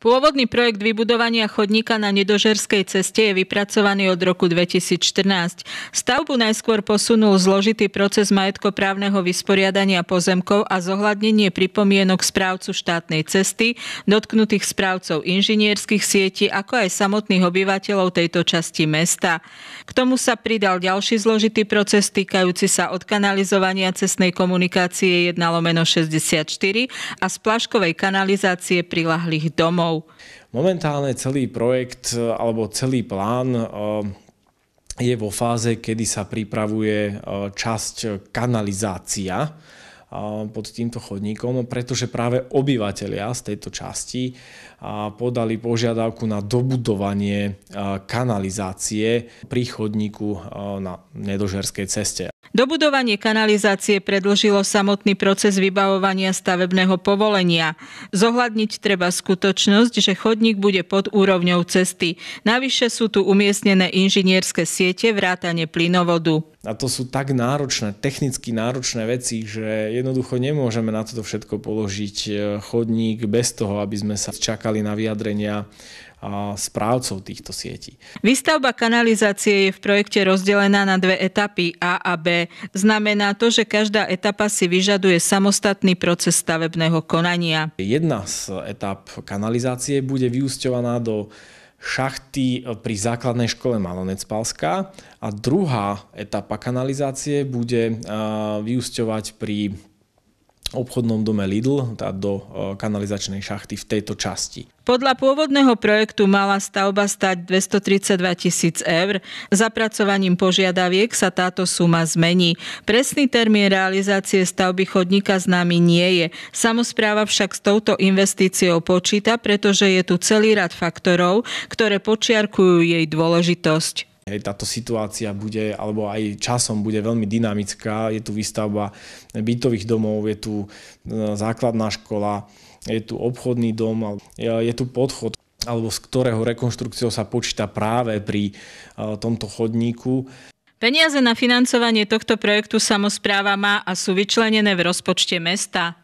Pôvodný projekt vybudovania chodníka na Nedožerskej ceste je vypracovaný od roku 2014. Stavbu najskôr posunul zložitý proces majetkoprávneho vysporiadania pozemkov a zohľadnenie pripomienok správcu štátnej cesty, dotknutých správcov inžinierských sietí, ako aj samotných obyvateľov tejto časti mesta. K tomu sa pridal ďalší zložitý proces týkajúci sa odkanalizovania cestnej komunikácie 1 lomeno 64 a splaškovej kanalizácie prilahlých domov domov? Momentálne celý projekt e, alebo celý plán e, je vo fáze, kedy sa pripravuje e, časť kanalizácia pod týmto chodníkom, pretože práve obyvateľia z tejto časti podali požiadavku na dobudovanie kanalizácie pri chodníku na nedožerskej ceste. Dobudovanie kanalizácie predlžilo samotný proces vybavovania stavebného povolenia. Zohľadniť treba skutočnosť, že chodník bude pod úrovňou cesty. Navyše sú tu umiestnené inžinierské siete vrátane plynovodu. A to sú tak náročné, technicky náročné veci, že jednoducho nemôžeme na toto všetko položiť e, chodník bez toho, aby sme sa čakali na vyjadrenia a e, správcov týchto sietí. Výstavba kanalizácie je v projekte rozdelená na dve etapy A a B. Znamená to, že každá etapa si vyžaduje samostatný proces stavebného konania. Jedna z etap kanalizácie bude vyústovaná do šachty eh, pri základnej škole Malonec-Palská a druhá etapa kanalizácie bude eh, vyúsťovať pri obchodnom dome Lidl, tá do e, kanalizačnej šachty v tejto časti. Podľa pôvodného projektu mala stavba stať 232 tisíc eur. Zapracovaním požiadaviek sa táto suma zmení. Presný termín realizácie stavby chodníka známy nie je. Samozpráva však s touto investíciou počíta, pretože je tu celý rad faktorov, ktoré počiarkujú jej dôležitosť. Hej, táto situácia bude, alebo aj časom bude veľmi dynamická. Je tu výstavba bytových domov, je tu e, základná škola, je tu obchodný dom, e, je tu podchod alebo z ktorého rekonštrukciou sa počíta práve pri e, tomto chodníku. Peniaze na financovanie tohto projektu samozpráva má a sú vyčlenené v rozpočte mesta.